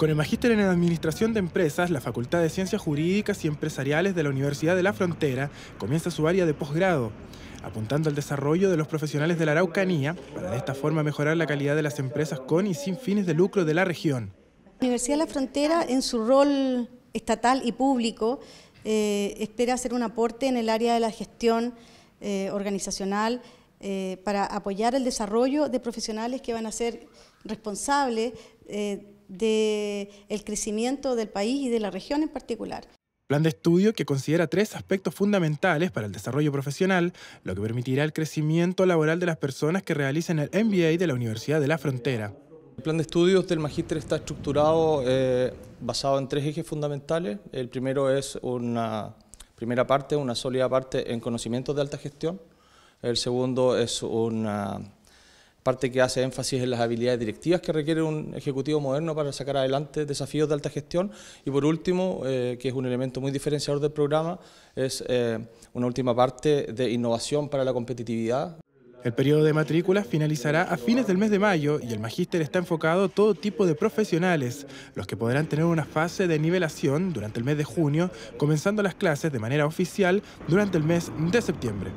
Con el magíster en Administración de Empresas, la Facultad de Ciencias Jurídicas y Empresariales de la Universidad de la Frontera comienza su área de posgrado, apuntando al desarrollo de los profesionales de la Araucanía para de esta forma mejorar la calidad de las empresas con y sin fines de lucro de la región. La Universidad de la Frontera, en su rol estatal y público, eh, espera hacer un aporte en el área de la gestión eh, organizacional eh, para apoyar el desarrollo de profesionales que van a ser responsables del crecimiento del país y de la región en particular. Plan de estudio que considera tres aspectos fundamentales para el desarrollo profesional, lo que permitirá el crecimiento laboral de las personas que realicen el MBA de la Universidad de la Frontera. El plan de estudios del magíster está estructurado eh, basado en tres ejes fundamentales. El primero es una primera parte, una sólida parte en conocimientos de alta gestión. El segundo es una parte que hace énfasis en las habilidades directivas que requiere un ejecutivo moderno para sacar adelante desafíos de alta gestión. Y por último, eh, que es un elemento muy diferenciador del programa, es eh, una última parte de innovación para la competitividad. El periodo de matrícula finalizará a fines del mes de mayo y el magíster está enfocado a todo tipo de profesionales, los que podrán tener una fase de nivelación durante el mes de junio, comenzando las clases de manera oficial durante el mes de septiembre.